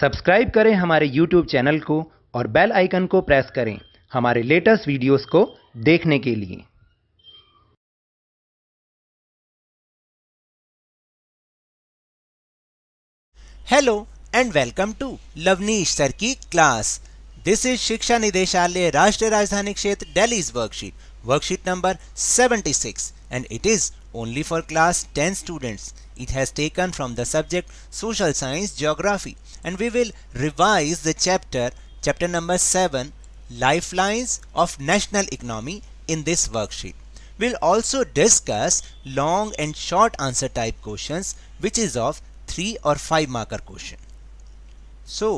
Subscribe करें हमारे YouTube channel को और बेल आइकन को प्रेस करें हमारे लेटेस्ट वीडियोस को देखने के लिए hello and welcome to Lavneesh sir की क्लास दिस इज शिक्षा निदेशालय राष्ट्रीय राजधानी क्षेत्र Delhi's worksheet worksheet number 76 and it is only for class 10 students it has taken from the subject social science geography and we will revise the chapter chapter number 7 lifelines of national economy in this worksheet we'll also discuss long and short answer type questions which is of 3 or 5 marker question so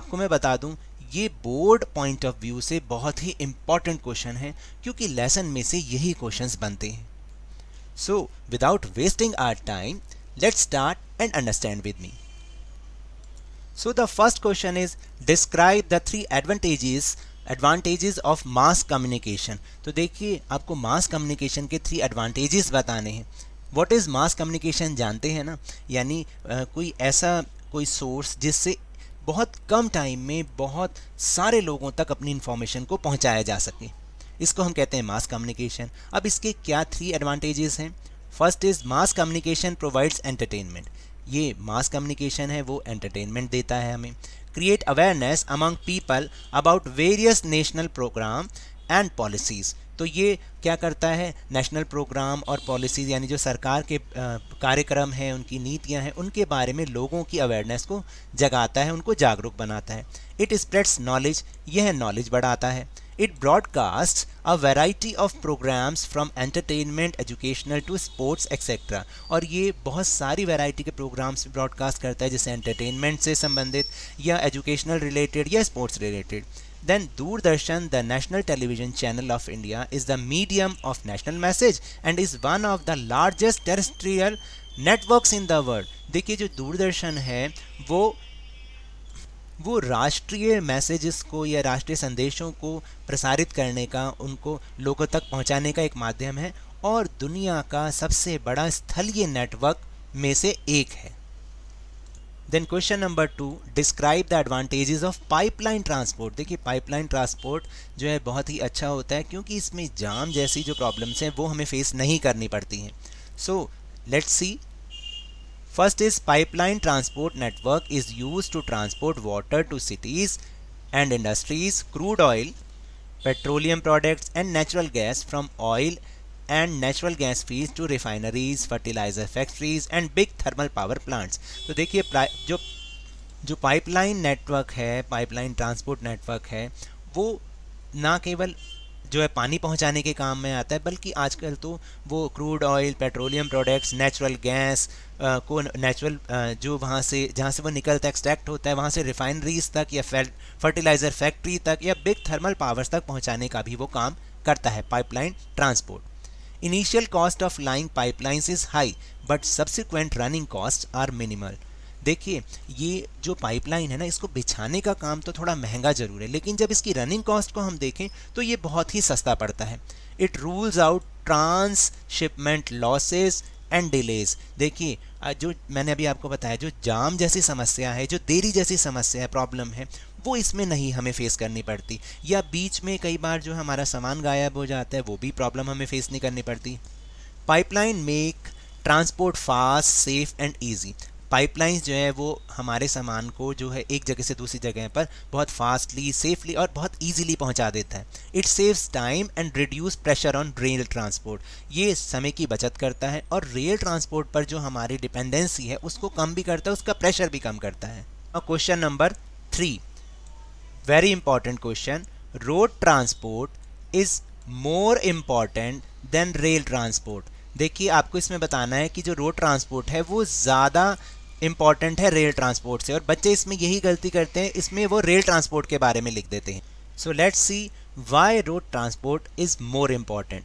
aapko main bata dun ये board point of view से बहुत ही important question है क्योंकि lesson में से यही questions बनते हैं so without wasting our time Let's start and understand with me. So the first question is describe the three advantages advantages of mass communication तो देखिए आपको मास कम्युनिकेशन के थ्री एडवांटेजेस बताने हैं व्हाट इज़ मास कम्युनिकेशन जानते हैं ना यानी कोई ऐसा कोई सोर्स जिससे बहुत कम टाइम में बहुत सारे लोगों तक अपनी इन्फॉर्मेशन को पहुंचाया जा सके इसको हम कहते हैं मास कम्युनिकेशन अब इसके क्या थ्री एडवांटेजेस हैं first is mass communication provides entertainment ये मास कम्युनिकेशन है वो एंटरटेनमेंट देता है हमें create awareness among people about various national program and policies तो ये क्या करता है नेशनल प्रोग्राम और पॉलिसीज़ यानी जो सरकार के कार्यक्रम हैं उनकी नीतियां हैं उनके बारे में लोगों की अवेयरनेस को जगाता है उनको जागरूक बनाता है इट स्प्रेड्स नॉलेज यह नॉलेज बढ़ाता है It broadcasts a variety of programs from entertainment, educational to sports etc. और ये बहुत सारी variety के programs broadcast करता है जैसे entertainment से संबंधित या educational related या sports related. Then Doordarshan, the national television channel of India, is the medium of national message and is one of the largest terrestrial networks in the world. देखिए जो दूरदर्शन है वो वो राष्ट्रीय मैसेजेस को या राष्ट्रीय संदेशों को प्रसारित करने का उनको लोगों तक पहुंचाने का एक माध्यम है और दुनिया का सबसे बड़ा स्थलीय नेटवर्क में से एक है then question number two describe the advantages of pipeline transport देखिए पाइपलाइन ट्रांसपोर्ट जो है बहुत ही अच्छा होता है क्योंकि इसमें जाम जैसी जो प्रॉब्लम्स हैं वो हमें फेस नहीं करनी पड़ती हैं so let's see First is pipeline transport network is used to transport water to cities and industries, crude oil, petroleum products and natural gas from oil and natural gas fields to refineries, fertilizer factories and big thermal power plants. तो देखिए जो जो pipeline network है pipeline transport network है वो ना केवल जो है पानी पहुंचाने के काम में आता है बल्कि आजकल तो वो crude oil petroleum products natural gas को नेचुरल जो वहाँ से जहाँ से वो निकलता है एक्सट्रैक्ट होता है वहाँ से रिफाइनरीज तक या फर्टिलाइज़र फैक्ट्री तक या बिग थर्मल पावर्स तक पहुँचाने का भी वो काम करता है pipeline transport initial cost of laying pipelines is high but subsequent running cost are minimal देखिए ये जो पाइपलाइन है ना इसको बिछाने का काम तो थोड़ा महंगा ज़रूर है लेकिन जब इसकी रनिंग कॉस्ट को हम देखें तो ये बहुत ही सस्ता पड़ता है it rules out transshipment losses and delays देखिए जो मैंने अभी आपको बताया जो जाम जैसी समस्या है जो देरी जैसी समस्या है प्रॉब्लम है वो इसमें नहीं हमें फेस करनी पड़ती या बीच में कई बार जो हमारा सामान गायब हो जाता है वो भी प्रॉब्लम हमें फेस नहीं करनी पड़ती pipeline make transport fast safe and easy pipelines जो है वो हमारे सामान को जो है एक जगह से दूसरी जगह पर बहुत फास्टली सेफली और बहुत ईजीली पहुंचा देता है it saves time and reduce pressure on rail transport ये समय की बचत करता है और रेल ट्रांसपोर्ट पर जो हमारी डिपेंडेंसी है उसको कम भी करता है उसका प्रेशर भी कम करता है और question number three very important question road transport is more important than rail transport देखिए आपको इसमें बताना है कि जो रोड ट्रांसपोर्ट है वो ज़्यादा इंपॉर्टेंट है रेल ट्रांसपोर्ट से और बच्चे इसमें यही गलती करते हैं इसमें वो रेल ट्रांसपोर्ट के बारे में लिख देते हैं so let's see why road transport is more important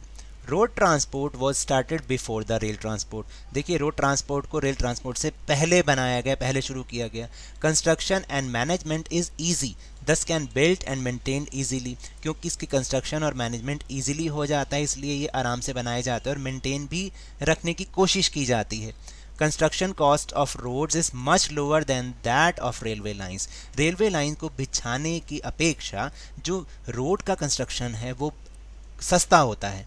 road transport was started before the rail transport देखिए रोड ट्रांसपोर्ट को रेल ट्रांसपोर्ट से पहले बनाया गया पहले शुरू किया गया construction and management is easy thus can built and maintained easily क्योंकि इसकी कंस्ट्रक्शन और मैनेजमेंट ईजीली हो जाता है इसलिए ये आराम से बनाए जाते हैं और मेनटेन भी रखने की कोशिश की जाती है construction cost of roads is much lower than that of railway lines railway line को बिछाने की अपेक्षा जो रोड का कंस्ट्रक्शन है वो सस्ता होता है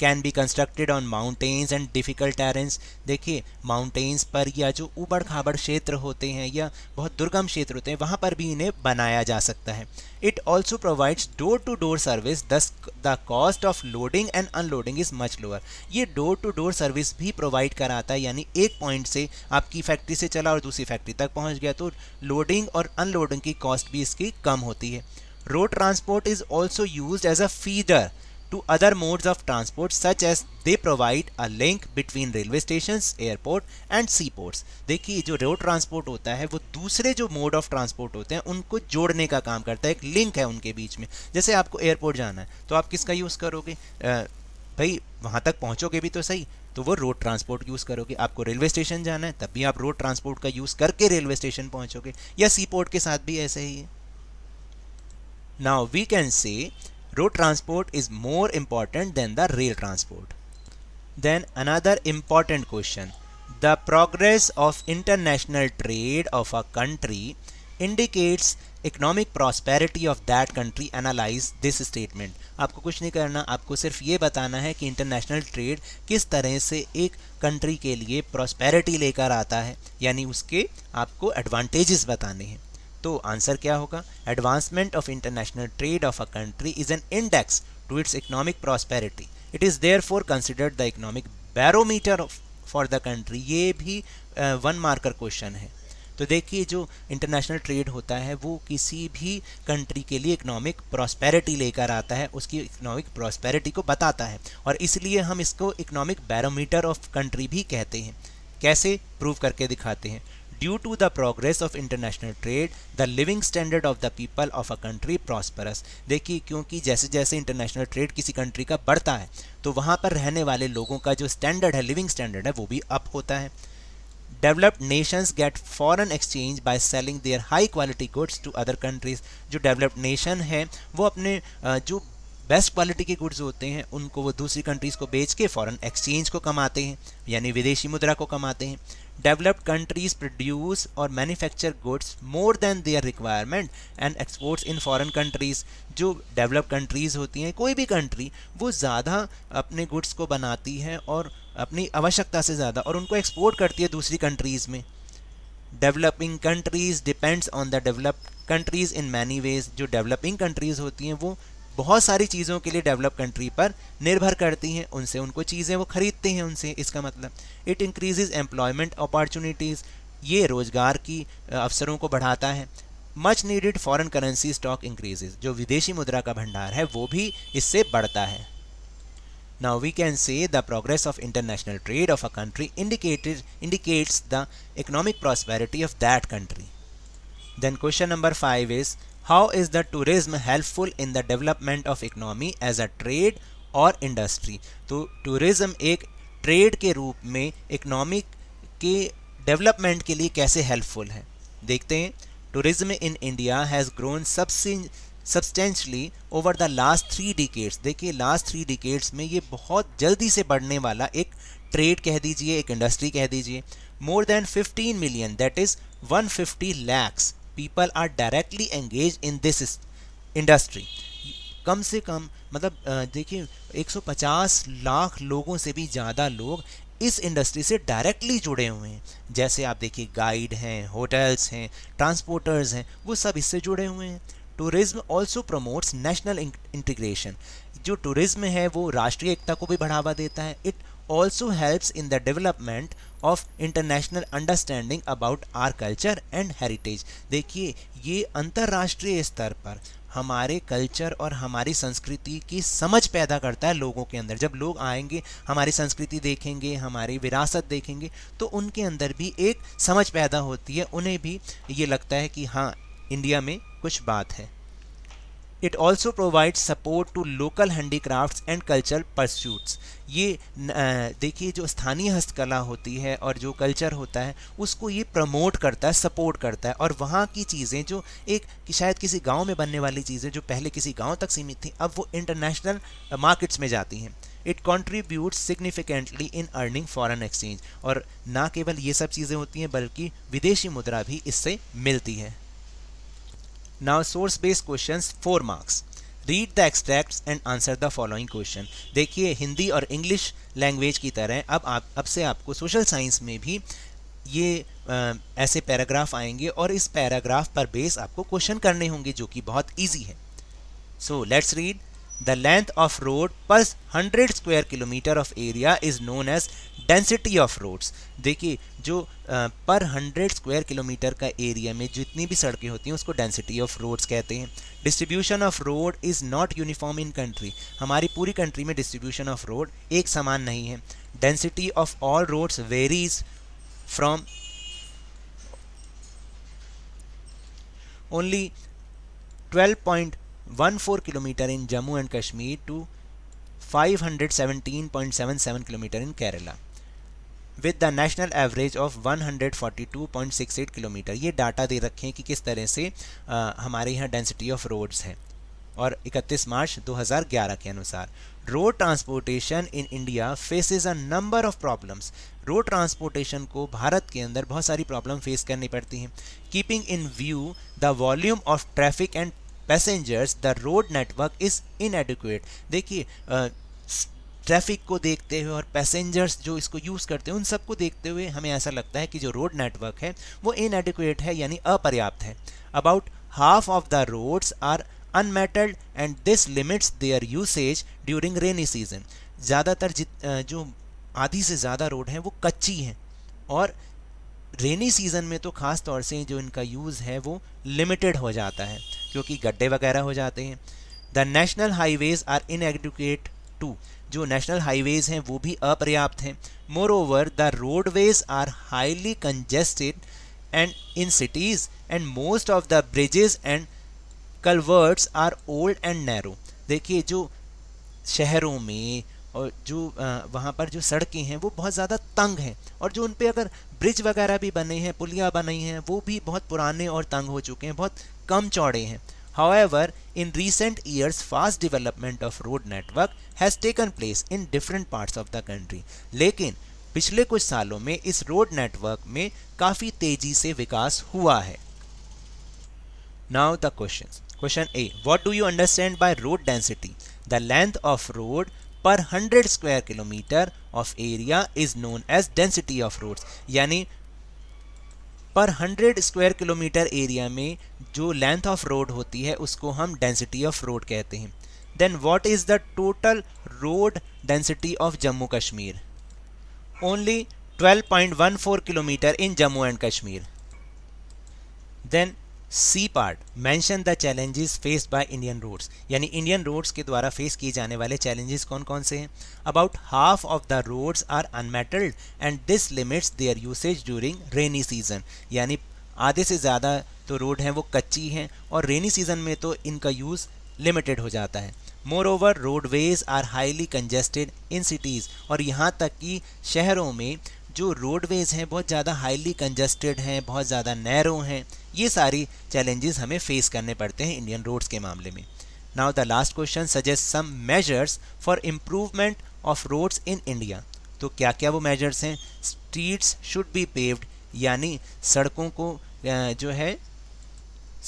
can be constructed on mountains and difficult terrains देखिए माउंटेन्स पर या जो ऊबड़ खाबड़ क्षेत्र होते हैं या बहुत दुर्गम क्षेत्र होते हैं वहाँ पर भी इन्हें बनाया जा सकता है it also provides door to door service thus the cost of loading and unloading is much lower ये डोर टू डोर सर्विस भी प्रोवाइड कराता है यानी एक पॉइंट से आपकी फैक्ट्री से चला और दूसरी फैक्ट्री तक पहुँच गया तो लोडिंग और अनलोडिंग की कॉस्ट भी इसकी कम होती है road transport is also use as a feeder to other modes of transport such as they provide a link between railway stations, airport and seaports. देखिए जो रोड ट्रांसपोर्ट होता है वो दूसरे जो मोड ऑफ ट्रांसपोर्ट होते हैं उनको जोड़ने का काम करता है एक लिंक है उनके बीच में जैसे आपको एयरपोर्ट जाना है तो आप किसका यूज़ करोगे भाई वहाँ तक पहुँचोगे भी तो सही तो वो रोड ट्रांसपोर्ट यूज़ करोगे आपको रेलवे स्टेशन जाना है तब भी आप रोड ट्रांसपोर्ट का यूज़ करके रेलवे स्टेशन पहुँचोगे या सीपोर्ट के साथ भी ऐसे ही है now we can say road transport is more important than the rail transport. Then another important question. The progress of international trade of a country indicates economic prosperity of that country analyze this statement आपको कुछ नहीं करना आपको सिर्फ ये बताना है कि इंटरनेशनल ट्रेड किस तरह से एक कंट्री के लिए प्रॉस्पेरिटी लेकर आता है यानी उसके आपको एडवांटेजेस बताने हैं तो आंसर क्या होगा advancement of international trade of a country is an index to its economic prosperity it is therefore considered the economic barometer for the country ये भी वन मार्कर क्वेश्चन है तो देखिए जो इंटरनेशनल ट्रेड होता है वो किसी भी कंट्री के लिए इकोनॉमिक प्रॉस्पेरिटी लेकर आता है उसकी इकोनॉमिक प्रॉस्पेरिटी को बताता है और इसलिए हम इसको इकोनॉमिक बैरोमीटर ऑफ कंट्री भी कहते हैं कैसे प्रूव करके दिखाते हैं due to the progress of international trade the living standard of the people of a country prosperous देखिए क्योंकि जैसे जैसे इंटरनेशनल ट्रेड किसी कंट्री का बढ़ता है तो वहाँ पर रहने वाले लोगों का जो स्टैंडर्ड है लिविंग स्टैंडर्ड है वो भी अप होता है developed nations get foreign exchange by selling their high quality goods to other countries जो डेवलप्ड नेशन है वो अपने जो बेस्ट क्वालिटी के गुड्स होते हैं उनको वो दूसरी कंट्रीज़ को बेच के फॉरेन एक्सचेंज को कमाते हैं यानी विदेशी मुद्रा को कमाते हैं डेवलप्ड कंट्रीज प्रोड्यूस और manufacture goods more than their requirement and exports in foreign countries जो डेवलप कंट्रीज़ होती हैं कोई भी कंट्री वो ज़्यादा अपने गुड्स को बनाती है और अपनी आवश्यकता से ज़्यादा और उनको एक्सपोर्ट करती है दूसरी कंट्रीज़ में developing countries depends on the developed countries in many ways जो डेवलपिंग कंट्रीज़ होती हैं वो बहुत सारी चीज़ों के लिए डेवलप कंट्री पर निर्भर करती हैं उनसे उनको चीज़ें वो खरीदते हैं उनसे इसका मतलब इट इंक्रीजेज एम्प्लॉयमेंट अपॉर्चुनिटीज़ ये रोज़गार की अवसरों को बढ़ाता है much needed foreign currency stock increases जो विदेशी मुद्रा का भंडार है वो भी इससे बढ़ता है now we can say the progress of international trade of a country indicated indicates the economic prosperity of that country then question number five is how is the tourism helpful in the development of economy as a trade और industry तो tourism एक trade के रूप में economic के development के लिए कैसे हेल्पफुल है देखते हैं tourism in India has grown सबसे substantially over the last three decades देखिए लास्ट थ्री डिकेट्स में ये बहुत जल्दी से बढ़ने वाला एक ट्रेड कह दीजिए एक इंडस्ट्री कह दीजिए more than 15 million that is 150 lakhs people are directly engage in this industry कम से कम मतलब देखिए 150 लाख लोगों से भी ज़्यादा लोग इस इंडस्ट्री से डायरेक्टली जुड़े हुए हैं जैसे आप देखिए गाइड हैं होटल्स हैं ट्रांसपोर्टर्स हैं वो सब इससे जुड़े हुए हैं tourism also promotes national integration जो टूरिज्म है वो राष्ट्रीय एकता को भी बढ़ावा देता है it also helps in the development of international understanding about our culture and heritage देखिए ये अंतर्राष्ट्रीय स्तर पर हमारे कल्चर और हमारी संस्कृति की समझ पैदा करता है लोगों के अंदर जब लोग आएंगे हमारी संस्कृति देखेंगे हमारी विरासत देखेंगे तो उनके अंदर भी एक समझ पैदा होती है उन्हें भी ये लगता है कि हाँ इंडिया में कुछ बात है it also provide support to local handicrafts and cultural pursuits ये देखिए जो स्थानीय हस्तकला होती है और जो कल्चर होता है उसको ये प्रमोट करता है सपोर्ट करता है और वहाँ की चीज़ें जो एक कि शायद किसी गांव में बनने वाली चीज़ें जो पहले किसी गांव तक सीमित थी अब वो इंटरनेशनल मार्केट्स में जाती हैं it contribute significantly in earning foreign exchange और ना केवल ये सब चीज़ें होती हैं बल्कि विदेशी मुद्रा भी इससे मिलती है Now source based questions 4 marks. Read the extract and answer the following question देखिए हिंदी और इंग्लिश लैंग्वेज की तरह अब आप अब से आपको सोशल साइंस में भी ये आ, ऐसे पैराग्राफ आएंगे और इस पैराग्राफ पर बेस आपको क्वेश्चन करने होंगे जो कि बहुत ईजी है so let's read the length of road per hundred square kilometre of area is known as density of roads देखिए जो पर हंड्रेड स्क्वायर किलोमीटर का एरिया में जितनी भी सड़कें होती हैं उसको डेंसिटी ऑफ रोड्स कहते हैं distribution of road is not uniform in country हमारी पूरी कंट्री में डिस्ट्रीब्यूशन ऑफ रोड एक समान नहीं है density of all roads varies from only twelve point 14 seven kilometre in Kerala with the 517.77 average of one hundred forty two point six 142.68 kilometre ये data दे रखें कि किस तरह से आ, हमारे यहाँ डेंसिटी ऑफ रोड्स हैं और 31 मार्च 2011 के अनुसार road transportation in India faces a number of problems road transportation को भारत के अंदर बहुत सारी प्रॉब्लम फेस करनी पड़ती हैं keeping in view the volume of traffic and passengers the road network is inadequate देखिए ट्रैफिक को देखते हुए और पैसेंजर्स जो इसको यूज़ करते हैं उन सबको देखते हुए हमें ऐसा लगता है कि जो रोड नेटवर्क है वो इनएडिकुएट है यानी अपर्याप्त है about half of the roads are unmetalled and this limits their usage during rainy season ज़्यादातर जो आधी से ज़्यादा रोड हैं वो कच्ची हैं और रेनी सीज़न में तो ख़ास तौर से जो इनका यूज़ है वो लिमिटेड हो जाता है क्योंकि गड्ढे वगैरह हो जाते हैं the national highways are inadequate too जो नेशनल हाईवेज़ हैं वो भी अपर्याप्त हैं moreover the roadways are highly congested and in cities and most of the bridges and culverts are old and narrow देखिए जो शहरों में और जो वहाँ पर जो सड़कें हैं वो बहुत ज़्यादा तंग हैं और जो उन पर अगर ब्रिज वगैरह भी बने हैं पुलियाँ बनी हैं वो भी बहुत पुराने और तंग हो चुके हैं बहुत कम चौड़े हैं However, in recent years, fast development of road network has taken place in different parts of the country. लेकिन पिछले कुछ सालों में इस रोड नेटवर्क में काफ़ी तेजी से विकास हुआ है now the question question A what do you understand by road density the length of road per 100 square kilometre of area is known as density of roads यानी पर 100 स्क्वायर किलोमीटर एरिया में जो length of road होती है उसको हम density of road कहते हैं then what is the total road density of Jammu Kashmir only 12.14 kilometre in Jammu and Kashmir then C part mention the challenges faced by Indian roads यानी Indian roads के द्वारा फेस किए जाने वाले चैलेंजेस कौन कौन से हैं about half of the roads are unmetalled and this limits their usage during rainy season यानी आधे से ज़्यादा तो रोड हैं वो कच्ची हैं और रेनी सीजन में तो इनका यूज़ लिमिटेड हो जाता है moreover roadways are highly congested in cities और यहाँ तक कि शहरों में जो रोडवेज़ हैं बहुत ज़्यादा हाईली कंजस्टेड हैं बहुत ज़्यादा नैरो हैं ये सारी चैलेंजेस हमें फेस करने पड़ते हैं इंडियन रोड्स के मामले में now the last question suggest some measures for improvement of roads in India तो क्या क्या वो मेजर्स हैं स्ट्रीट्स शुड बी पेव्ड यानी सड़कों को जो है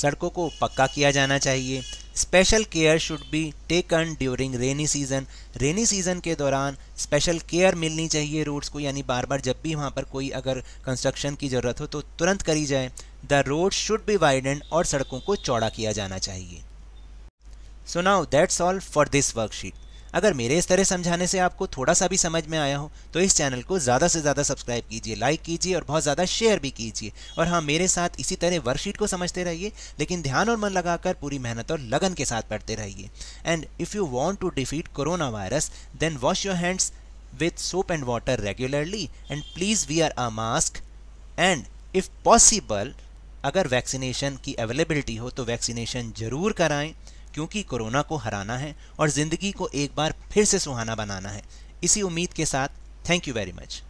सड़कों को पक्का किया जाना चाहिए special care should be taken during rainy season rainy season के दौरान स्पेशल केयर मिलनी चाहिए रोड्स को यानी बार बार जब भी वहाँ पर कोई अगर कंस्ट्रक्शन की ज़रूरत हो तो तुरंत करी जाए the road should be widened और सड़कों को चौड़ा किया जाना चाहिए so now that's all for this worksheet अगर मेरे इस तरह समझाने से आपको थोड़ा सा भी समझ में आया हो तो इस चैनल को ज़्यादा से ज़्यादा सब्सक्राइब कीजिए लाइक कीजिए और बहुत ज़्यादा शेयर भी कीजिए और हाँ मेरे साथ इसी तरह वर्कशीट को समझते रहिए लेकिन ध्यान और मन लगाकर पूरी मेहनत और लगन के साथ पढ़ते रहिए and if you want to defeat corona virus then wash your hands soap and water regularly and please we are a mask and if possible अगर वैक्सीनेशन की अवेलेबिलिटी हो तो वैक्सीनेशन ज़रूर कराएं क्योंकि कोरोना को हराना है और ज़िंदगी को एक बार फिर से सुहाना बनाना है इसी उम्मीद के साथ थैंक यू वेरी मच